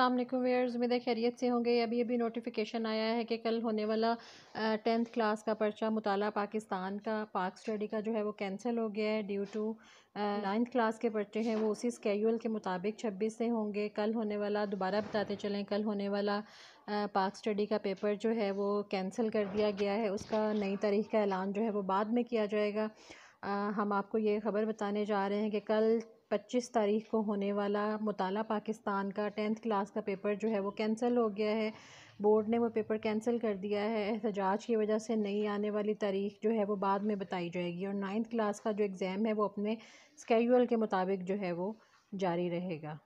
अल्लाम वेयर्स उम्मीद है खैरियत से होंगे अभी अभी नोटिफिकेशन आया है कि कल होने वाला टेंथ क्लास का पर्चा मुताला पाकिस्तान का पाक स्टडी का जो है वो कैंसिल हो गया है ड्यू टू नाइन्थ क्लास के पर्चे हैं वो उसी स्केड्यूल के मुताबिक छब्बीस से होंगे कल होने वाला दोबारा बताते चलें कल होने वाला पाक स्टडी का पेपर जो है वो कैंसिल कर दिया गया है उसका नई तारीख का ऐलान जो है वो बाद में किया जाएगा आ, हम आपको ये खबर बताने जा रहे हैं कि कल पच्चीस तारीख को होने वाला मुताला पाकिस्तान का टेंथ क्लास का पेपर जो है वो कैंसिल हो गया है बोर्ड ने वो पेपर कैंसिल कर दिया है एहतजाज की वजह से नई आने वाली तारीख जो है वो बाद में बताई जाएगी और नाइन्थ क्लास का जो एग्ज़ाम है वो अपने स्केड्यूल के मुताबिक जो है वो जारी रहेगा